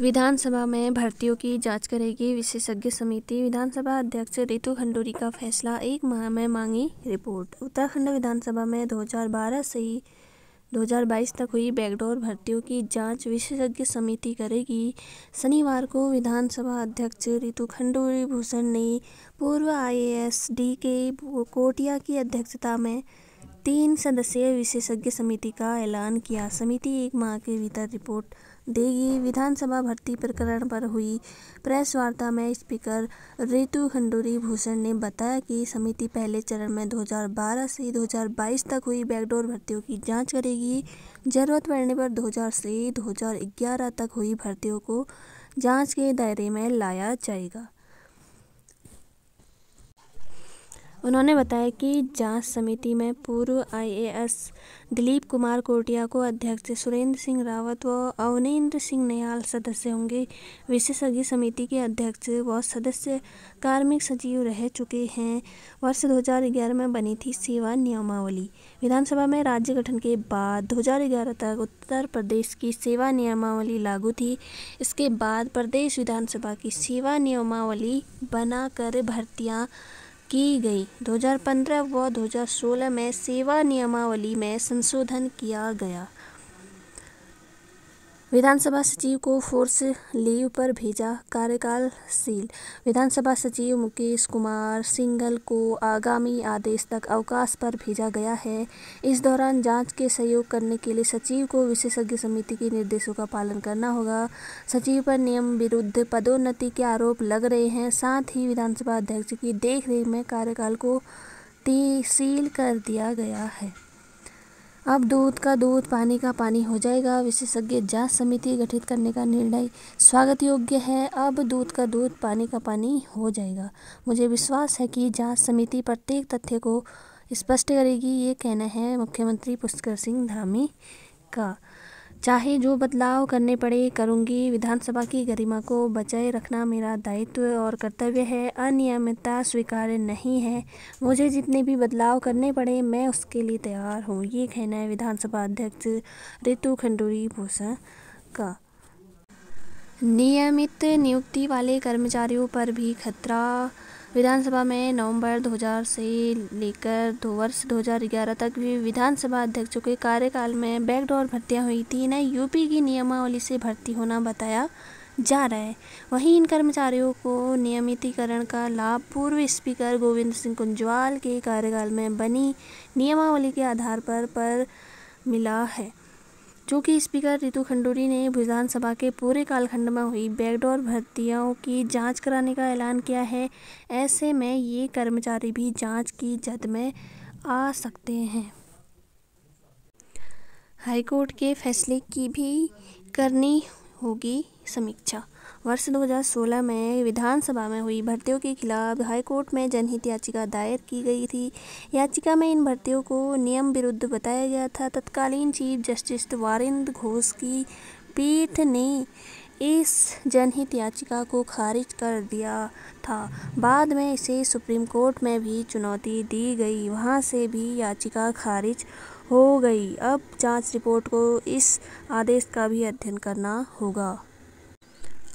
विधानसभा में भर्तियों की जांच करेगी विशेषज्ञ समिति विधानसभा अध्यक्ष रितु खंडूरी का फैसला एक माह में मांगी रिपोर्ट उत्तराखंड विधानसभा में 2012 से 2022 तक हुई बैकडोर भर्तियों की जांच विशेषज्ञ समिति करेगी शनिवार को विधानसभा अध्यक्ष रितु खंडूरी भूषण ने पूर्व आईएएस डी के कोटिया की अध्यक्षता में तीन सदस्यीय विशेषज्ञ समिति का ऐलान किया समिति एक माह के भीतर रिपोर्ट देगी विधानसभा भर्ती प्रकरण पर हुई प्रेस वार्ता में स्पीकर रितु खंडूरी भूषण ने बताया कि समिति पहले चरण में 2012 से 2022 तक हुई बैकडोर भर्तियों की जांच करेगी जरूरत पड़ने पर 2000 से 2011 तक हुई भर्तियों को जांच के दायरे में लाया जाएगा उन्होंने बताया कि जांच समिति में पूर्व आईएएस दिलीप कुमार कोटिया को अध्यक्ष सुरेंद्र सिंह रावत व अवनेन्द्र सिंह नयाल सदस्य होंगे विशेषज्ञ समिति के अध्यक्ष व सदस्य कार्मिक सचिव रह चुके हैं वर्ष 2011 में बनी थी सेवा नियमावली विधानसभा में राज्य गठन के बाद 2011 तक उत्तर प्रदेश की सेवा नियमावली लागू थी इसके बाद प्रदेश विधानसभा की सेवा नियमावली बनाकर भर्तियाँ की गई 2015 व 2016 में सेवा नियमावली में संशोधन किया गया विधानसभा सचिव को फोर्स लीव पर भेजा कार्यकाल सील विधानसभा सचिव मुकेश कुमार सिंगल को आगामी आदेश तक अवकाश पर भेजा गया है इस दौरान जांच के सहयोग करने के लिए सचिव को विशेषज्ञ समिति के निर्देशों का पालन करना होगा सचिव पर नियम विरुद्ध पदोन्नति के आरोप लग रहे हैं साथ ही विधानसभा अध्यक्ष की देखरेख में कार्यकाल को सील कर दिया गया है अब दूध का दूध पानी का पानी हो जाएगा विशेषज्ञ जांच समिति गठित करने का निर्णय स्वागत योग्य है अब दूध का दूध पानी का पानी हो जाएगा मुझे विश्वास है कि जांच समिति प्रत्येक तथ्य को स्पष्ट करेगी ये कहना है मुख्यमंत्री पुष्कर सिंह धामी का चाहे जो बदलाव करने पड़े करूंगी विधानसभा की गरिमा को बचाए रखना मेरा दायित्व और कर्तव्य है अनियमितता स्वीकार्य नहीं है मुझे जितने भी बदलाव करने पड़े मैं उसके लिए तैयार हूँ ये कहना है विधानसभा अध्यक्ष रितु खंडूरी भूषण का नियमित नियुक्ति वाले कर्मचारियों पर भी खतरा विधानसभा में नवंबर 2000 से लेकर दो वर्ष 2011 तक भी विधानसभा अध्यक्षों के कार्यकाल में बैकडोर भर्तियां हुई थी इन्हें यूपी की नियमावली से भर्ती होना बताया जा रहा है वहीं इन कर्मचारियों को नियमितीकरण का लाभ पूर्व स्पीकर गोविंद सिंह कुंजवाल के कार्यकाल में बनी नियमावली के आधार पर पर मिला है जो कि स्पीकर रितु खंडूरी ने विधानसभा के पूरे कालखंड में हुई बैकडोर भर्तियों की जांच कराने का ऐलान किया है ऐसे में ये कर्मचारी भी जांच की जद में आ सकते हैं हाईकोर्ट के फैसले की भी करनी होगी समीक्षा वर्ष 2016 में विधानसभा में हुई भर्तियों के खिलाफ हाईकोर्ट में जनहित याचिका दायर की गई थी याचिका में इन भर्तियों को नियम विरुद्ध बताया गया था तत्कालीन चीफ जस्टिस वारिंद घोष की पीठ ने इस जनहित याचिका को खारिज कर दिया था बाद में इसे सुप्रीम कोर्ट में भी चुनौती दी गई वहां से भी याचिका खारिज हो गई अब जांच रिपोर्ट को इस आदेश का भी अध्ययन करना होगा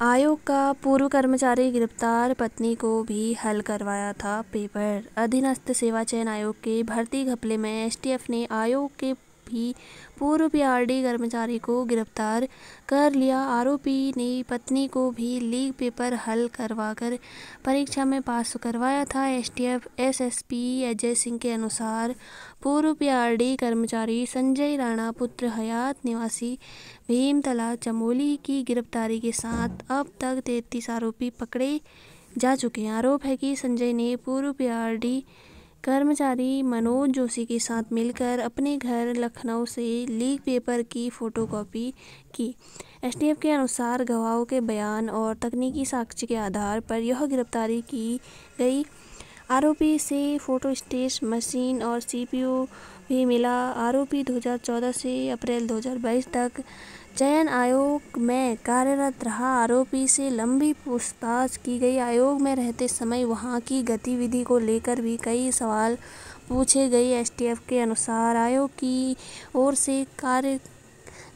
आयोग का पूर्व कर्मचारी गिरफ्तार पत्नी को भी हल करवाया था पेपर अधीनस्थ सेवा चयन आयोग के भर्ती घपले में एसटीएफ ने आयोग के भी पूर्व पीआरडी कर्मचारी को गिरफ्तार कर लिया आरोपी ने पत्नी को भी लीक पेपर हल करवाकर परीक्षा में पास करवाया था एसटीएफ एसएसपी अजय सिंह के अनुसार पूर्व पीआरडी कर्मचारी संजय राणा पुत्र हयात निवासी भीमतला चमोली की गिरफ्तारी के साथ अब तक तैतीस आरोपी पकड़े जा चुके हैं आरोप है कि संजय ने पूर्व पीआरडी कर्मचारी मनोज जोशी के साथ मिलकर अपने घर लखनऊ से लीक पेपर की फोटोकॉपी की एस के अनुसार गवाहों के बयान और तकनीकी साक्ष्य के आधार पर यह गिरफ्तारी की गई आरोपी से फोटो स्टेश मशीन और सीपीयू भी मिला आरोपी 2014 से अप्रैल 2022 तक चयन आयोग में कार्यरत रहा आरोपी से लंबी पूछताछ की गई आयोग में रहते समय वहां की गतिविधि को लेकर भी कई सवाल पूछे गए एसटीएफ के अनुसार आयोग की ओर से कार्य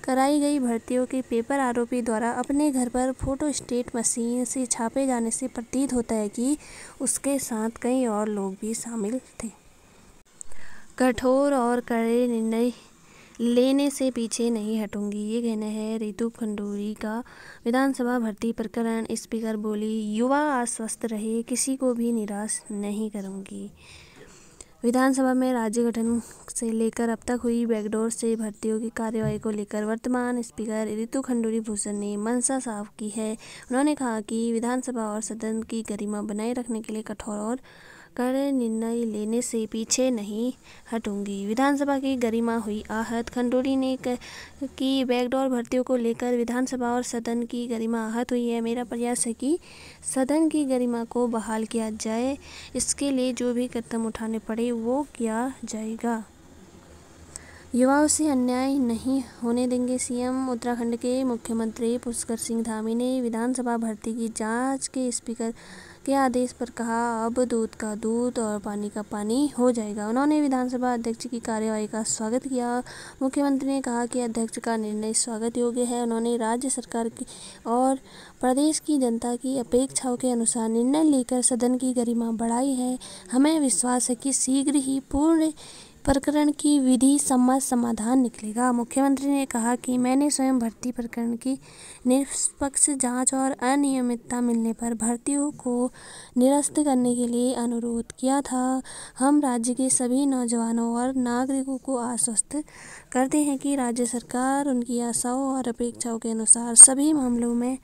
कराई गई भर्तियों के पेपर आरोपी द्वारा अपने घर पर फोटो स्टेट मशीन से छापे जाने से प्रतीत होता है कि उसके साथ कई और लोग भी शामिल थे कठोर और कड़े निर्णय लेने से पीछे नहीं हटूंगी ये कहना है रितु खंडूरी का विधानसभा भर्ती प्रकरण स्पीकर बोली युवा आश्वस्त रहे किसी को भी निराश नहीं करूंगी विधानसभा में राज्य गठन से लेकर अब तक हुई बैकडोर से भर्तियों की कार्यवाही को लेकर वर्तमान स्पीकर रितु खंडूरी भूषण ने मनसा साफ की है उन्होंने कहा कि विधानसभा और सदन की गरिमा बनाए रखने के लिए कठोर और कर निर्णय लेने से पीछे नहीं हटूंगी विधानसभा की गरिमा हुई आहत खंडूरी ने की बैकडोर भर्तियों को लेकर विधानसभा और सदन की गरिमा आहत हुई है मेरा प्रयास है कि सदन की गरिमा को बहाल किया जाए इसके लिए जो भी कदम उठाने पड़े वो किया जाएगा युवाओं से अन्याय नहीं होने देंगे सीएम उत्तराखंड के मुख्यमंत्री पुष्कर सिंह धामी ने विधानसभा भर्ती की जांच के स्पीकर के आदेश पर कहा अब दूध का दूध और पानी का पानी हो जाएगा उन्होंने विधानसभा अध्यक्ष की कार्यवाही का स्वागत किया मुख्यमंत्री ने कहा कि अध्यक्ष का निर्णय स्वागत योग्य है उन्होंने राज्य सरकार की और प्रदेश की जनता की अपेक्षाओं के अनुसार निर्णय लेकर सदन की गरिमा बढ़ाई है हमें विश्वास है कि शीघ्र ही पूर्ण प्रकरण की विधि सम्मत समाधान निकलेगा मुख्यमंत्री ने कहा कि मैंने स्वयं भर्ती प्रकरण की निष्पक्ष जांच और अनियमितता मिलने पर भर्तियों को निरस्त करने के लिए अनुरोध किया था हम राज्य के सभी नौजवानों और नागरिकों को आश्वस्त करते हैं कि राज्य सरकार उनकी आशाओं और अपेक्षाओं के अनुसार सभी मामलों में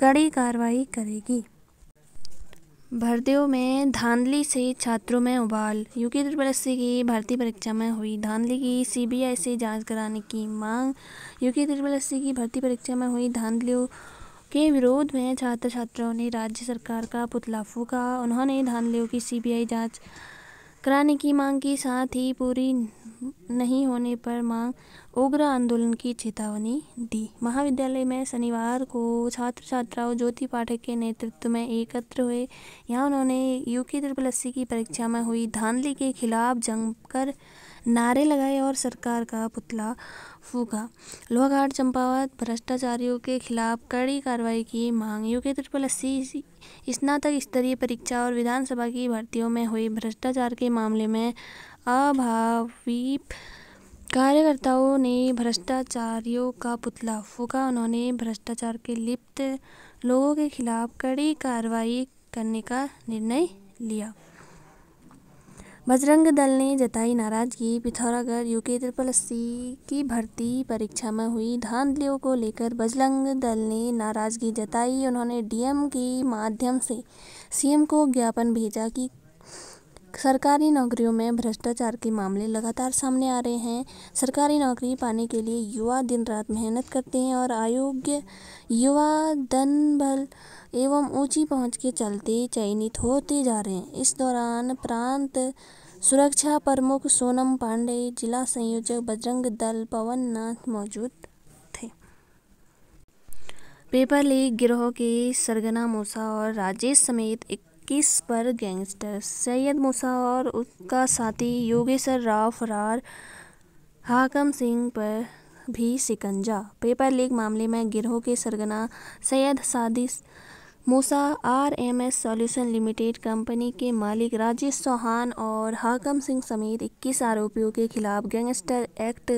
कड़ी कार्रवाई करेगी भर्तियों में धांधली से छात्रों में उबाल यूके यूनिवर्सिटी की भर्ती परीक्षा में हुई धांधली की सीबीआई से जांच कराने की मांग यूके यूनिवर्सिटी की भर्ती परीक्षा में हुई धांधलियों के विरोध में छात्र छात्राओं ने राज्य सरकार का पुतला फूका उन्होंने धांधलियों की सीबीआई जांच कराने की मांग की साथ ही पूरी नहीं होने पर मांग उग्र आंदोलन की चेतावनी दी महाविद्यालय में शनिवार को छात्र छात्राओं ज्योति पाठक के नेतृत्व में एकत्र हुए यहाँ उन्होंने यूके ट्रिपल एस की परीक्षा में हुई धांधली के खिलाफ जमकर नारे लगाए और सरकार का पुतला फूका लोहाघाट चंपावत भ्रष्टाचारियों के खिलाफ कड़ी कार्रवाई की मांग यूके ट्रिपल एस स्नातक स्तरीय परीक्षा और विधानसभा की भर्तियों में हुई भ्रष्टाचार के मामले में अभावीप कार्यकर्ताओं ने भ्रष्टाचारियों का पुतला फूका उन्होंने भ्रष्टाचार के लिप्त लोगों के खिलाफ कड़ी कार्रवाई करने का निर्णय लिया बजरंग दल ने जताई नाराजगी पिथौरागढ़ यूके ट्रिपल अस्सी की भर्ती परीक्षा में हुई धांधलियों को लेकर बजरंग दल ने नाराजगी जताई उन्होंने डीएम के माध्यम से सीएम को ज्ञापन भेजा कि सरकारी नौकरियों में भ्रष्टाचार के मामले लगातार सामने आ रहे हैं सरकारी नौकरी पाने के लिए युवा दिन रात मेहनत करते हैं और अयोग्य युवा धन बल एवं ऊंची पहुंच के चलते चयनित होते जा रहे हैं इस दौरान प्रांत सुरक्षा प्रमुख सोनम पांडे जिला संयोजक बजरंग दल पवन नाथ मौजूद थे पेपर लीक गिरोह के सरगना मूसा और राजेश समेत किस पर गैंगस्टर सैयद मूसा और उसका साथी योगेश्वर राव फरार हाकम सिंह पर भी शिकंजा पेपर लीक मामले में गिरोह के सरगना Syed Sadish Musa R M S solution limited company के मालिक राजेश चौहान और हाकम सिंह समेत 21 आरोपियों के खिलाफ गैंगस्टर एक्ट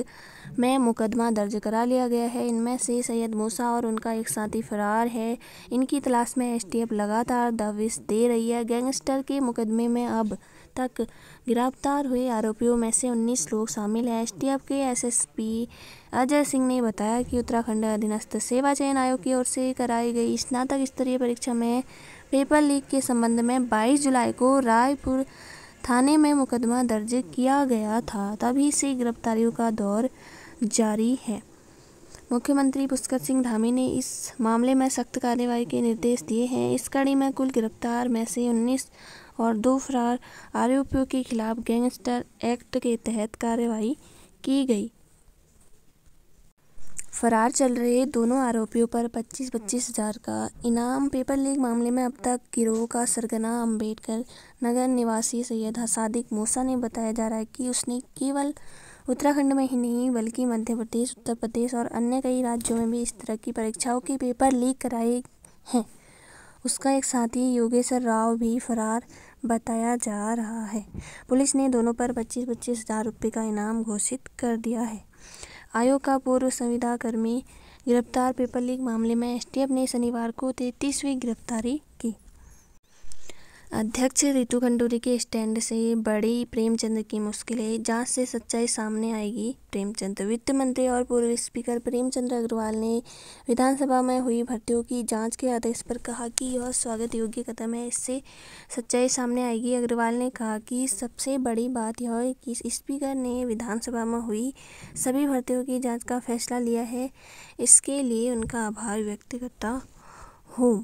में मुकदमा दर्ज करा लिया गया है इनमें से सैयद मूसा और उनका एक साथी फरार है इनकी तलाश में एसटीएफ लगातार दबिश दे रही है गैंगस्टर के मुकदमे में अब तक गिरफ्तार हुए आरोपियों में से 19 लोग शामिल हैं एसटीएफ के एसएसपी अजय सिंह ने बताया कि उत्तराखंड अधीनस्थ सेवा चयन आयोग की ओर से कराई गई स्नातक स्तरीय परीक्षा में पेपर लीक के संबंध में बाईस जुलाई को रायपुर थाने में मुकदमा दर्ज किया गया था तभी से गिरफ्तारियों का दौर जारी है मुख्यमंत्री पुष्कर सिंह धामी ने इस मामले में सख्त कार्रवाई के निर्देश दिए हैं इस कड़ी में कुल गिरफ्तार में से और दो फरार आरोपियों के खिलाफ गैंगस्टर एक्ट के तहत कार्रवाई की गई फरार चल रहे दोनों आरोपियों पर पच्चीस पच्चीस हजार का इनाम पेपर लीक मामले में अब तक गिरोह का सरगना अंबेडकर नगर निवासी सैयद हसादिक मूसा ने बताया जा रहा है कि उसने केवल उत्तराखंड में ही नहीं बल्कि मध्य प्रदेश उत्तर प्रदेश और अन्य कई राज्यों में भी इस तरह की परीक्षाओं के पेपर लीक कराए हैं उसका एक साथी योगेश्वर राव भी फरार बताया जा रहा है पुलिस ने दोनों पर पच्चीस पच्चीस हज़ार रुपये का इनाम घोषित कर दिया है आयोग का पूर्व संविदा कर्मी गिरफ्तार पेपर लीक मामले में एसटीएफ ने शनिवार को तैतीसवीं गिरफ्तारी की अध्यक्ष रितु खंडूरी के स्टैंड से बड़ी प्रेमचंद की मुश्किलें जांच से सच्चाई सामने आएगी प्रेमचंद वित्त मंत्री और पूर्व स्पीकर प्रेमचंद अग्रवाल ने विधानसभा में हुई भर्तियों की जांच के आदेश पर कहा कि यह स्वागत योग्य कदम है इससे सच्चाई सामने आएगी अग्रवाल ने कहा कि सबसे बड़ी बात यह है कि स्पीकर ने विधानसभा में हुई सभी भर्तियों की जाँच का फैसला लिया है इसके लिए उनका आभार व्यक्त करता हूँ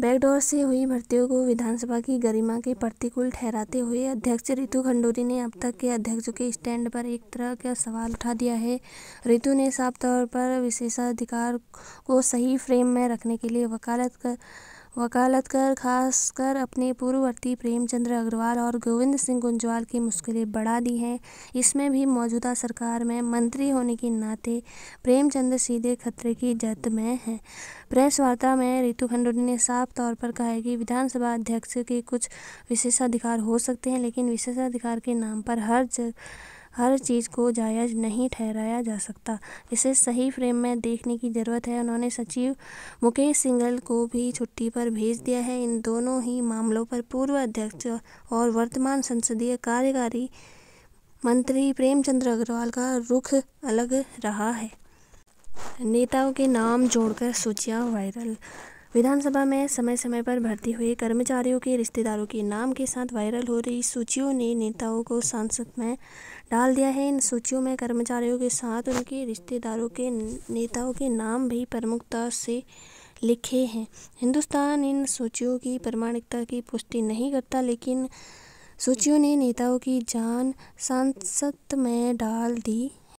बैकडोर से हुई भर्तियों को विधानसभा की गरिमा के प्रतिकूल ठहराते हुए अध्यक्ष रितु खंडूरी ने अब तक के अध्यक्षों के स्टैंड पर एक तरह का सवाल उठा दिया है रितु ने साफ तौर पर विशेषाधिकार को सही फ्रेम में रखने के लिए वकालत कर वकालत कर खासकर अपने पूर्ववर्ती प्रेमचंद्र अग्रवाल और गोविंद सिंह गुंजवाल की मुश्किलें बढ़ा दी हैं इसमें भी मौजूदा सरकार में मंत्री होने के नाते प्रेमचंद सीधे खतरे की जद में हैं प्रेस वार्ता में रितु खंडूरी ने साफ तौर पर कहा है कि विधानसभा अध्यक्ष के कुछ विशेषाधिकार हो सकते हैं लेकिन विशेषाधिकार के नाम पर हर जगह हर चीज़ को जायज़ नहीं ठहराया जा सकता इसे सही फ्रेम में देखने की ज़रूरत है उन्होंने सचिव मुकेश सिंघल को भी छुट्टी पर भेज दिया है इन दोनों ही मामलों पर पूर्व अध्यक्ष और वर्तमान संसदीय कार्यकारी मंत्री प्रेमचंद्र अग्रवाल का रुख अलग रहा है नेताओं के नाम जोड़कर सूचियाँ वायरल विधानसभा में समय समय पर भर्ती हुए कर्मचारियों के रिश्तेदारों के नाम के साथ वायरल हो रही सूचियों ने नेताओं को संसद में डाल दिया है इन सूचियों में कर्मचारियों के साथ उनके रिश्तेदारों के नेताओं के नाम भी प्रमुखता से लिखे हैं हिंदुस्तान इन सूचियों की प्रमाणिकता की पुष्टि नहीं करता लेकिन सूचियों ने नेताओं की जान संसद में डाल दी